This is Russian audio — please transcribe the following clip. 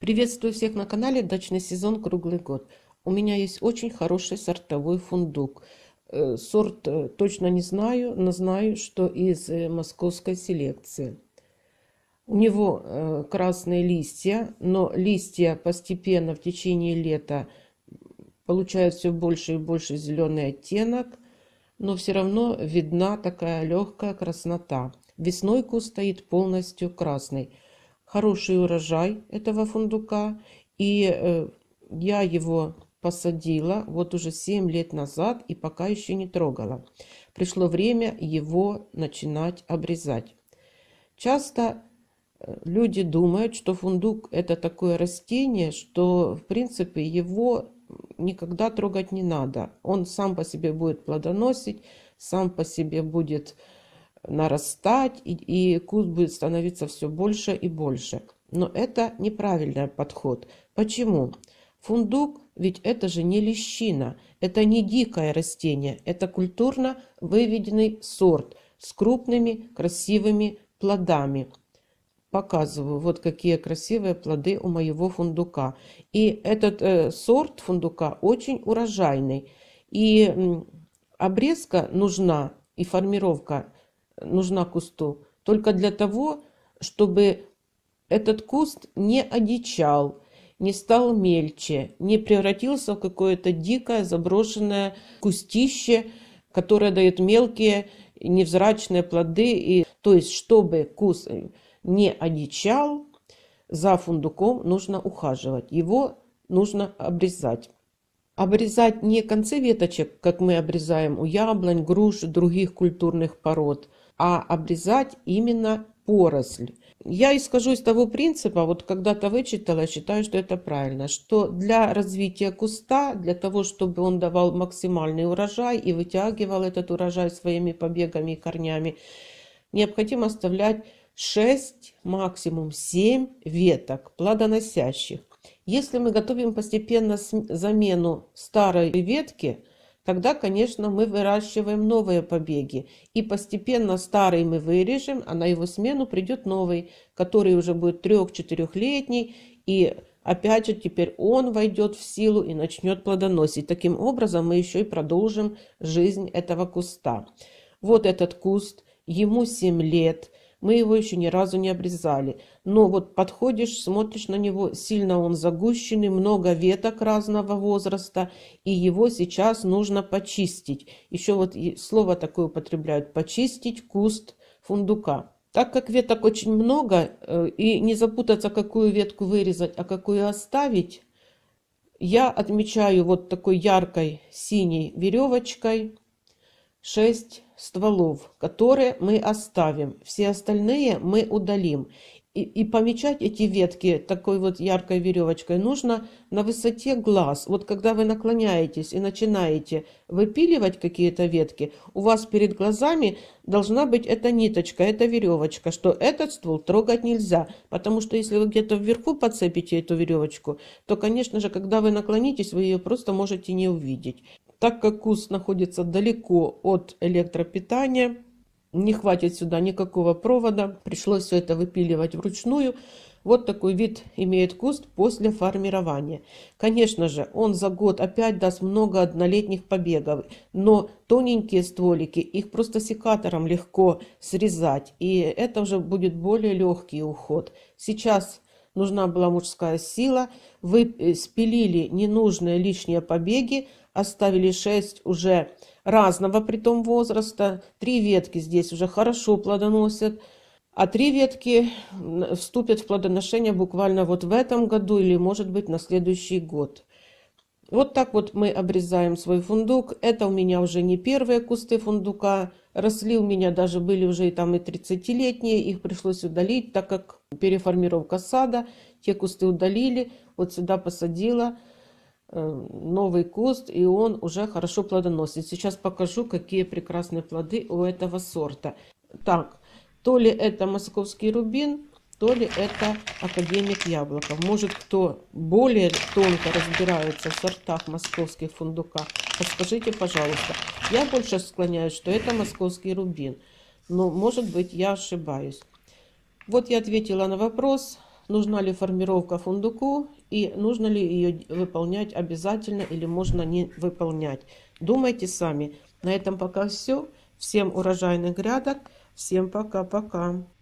Приветствую всех на канале «Дачный сезон круглый год». У меня есть очень хороший сортовой фундук. Э, сорт э, точно не знаю, но знаю, что из э, московской селекции. У него красные листья, но листья постепенно в течение лета получают все больше и больше зеленый оттенок, но все равно видна такая легкая краснота. Весной куст стоит полностью красный – хороший урожай этого фундука. И э, я его посадила вот уже 7 лет назад и пока еще не трогала. Пришло время его начинать обрезать. Часто э, люди думают, что фундук это такое растение, что в принципе его никогда трогать не надо. Он сам по себе будет плодоносить, сам по себе будет нарастать, и, и куст будет становиться все больше и больше. Но это неправильный подход. Почему? Фундук ведь это же не лещина, это не дикое растение, это культурно выведенный сорт с крупными красивыми плодами. Показываю, вот какие красивые плоды у моего фундука. И этот э, сорт фундука очень урожайный. И обрезка нужна и формировка нужна кусту? Только для того, чтобы этот куст не одичал, не стал мельче, не превратился в какое-то дикое заброшенное кустище, которое дает мелкие невзрачные плоды. И, то есть, чтобы куст не одичал, за фундуком нужно ухаживать, его нужно обрезать. Обрезать не концы веточек, как мы обрезаем у яблонь, груш, других культурных пород – а обрезать именно поросль. Я исхожу из того принципа, вот когда-то вычитала, считаю, что это правильно, что для развития куста, для того, чтобы он давал максимальный урожай и вытягивал этот урожай своими побегами и корнями, необходимо оставлять 6, максимум 7 веток плодоносящих. Если мы готовим постепенно замену старой ветки – Тогда, конечно, мы выращиваем новые побеги, и постепенно старый мы вырежем, а на его смену придет новый, который уже будет трех-четырехлетний, и опять же теперь он войдет в силу и начнет плодоносить. Таким образом мы еще и продолжим жизнь этого куста. Вот этот куст, ему 7 лет – мы его еще ни разу не обрезали. Но вот подходишь, смотришь на него, сильно он загущенный, много веток разного возраста, и его сейчас нужно почистить. Еще вот слово такое употребляют – почистить куст фундука. Так как веток очень много, э, и не запутаться, какую ветку вырезать, а какую оставить, я отмечаю вот такой яркой синей веревочкой 6 стволов, которые мы оставим. Все остальные мы удалим. И, и помечать эти ветки такой вот яркой веревочкой нужно на высоте глаз. Вот когда вы наклоняетесь и начинаете выпиливать какие-то ветки, у вас перед глазами должна быть эта ниточка, эта веревочка, что этот ствол трогать нельзя. Потому что если вы где-то вверху подцепите эту веревочку, то, конечно же, когда вы наклонитесь, вы ее просто можете не увидеть. Так как куст находится далеко от электропитания, не хватит сюда никакого провода, пришлось все это выпиливать вручную. Вот такой вид имеет куст после формирования. Конечно же, он за год опять даст много однолетних побегов, но тоненькие стволики, их просто секатором легко срезать, и это уже будет более легкий уход. Сейчас нужна была мужская сила, вы э, спилили ненужные лишние побеги, оставили шесть уже разного при том возраста, три ветки здесь уже хорошо плодоносят, а три ветки вступят в плодоношение буквально вот в этом году или, может быть, на следующий год. Вот так вот мы обрезаем свой фундук. Это у меня уже не первые кусты фундука, росли, у меня даже были уже и там и 30-летние, их пришлось удалить, так как переформировка сада, те кусты удалили, вот сюда посадила э, новый куст, и он уже хорошо плодоносит. Сейчас покажу, какие прекрасные плоды у этого сорта. Так, то ли это московский рубин, то ли это академик яблоков. Может, кто более тонко разбирается в сортах московских фундуках, подскажите, пожалуйста. Я больше склоняюсь, что это московский рубин. Но, может быть, я ошибаюсь. Вот я ответила на вопрос, нужна ли формировка фундуку и нужно ли ее выполнять обязательно или можно не выполнять. Думайте сами. На этом пока все. Всем урожайных грядок. Всем пока-пока.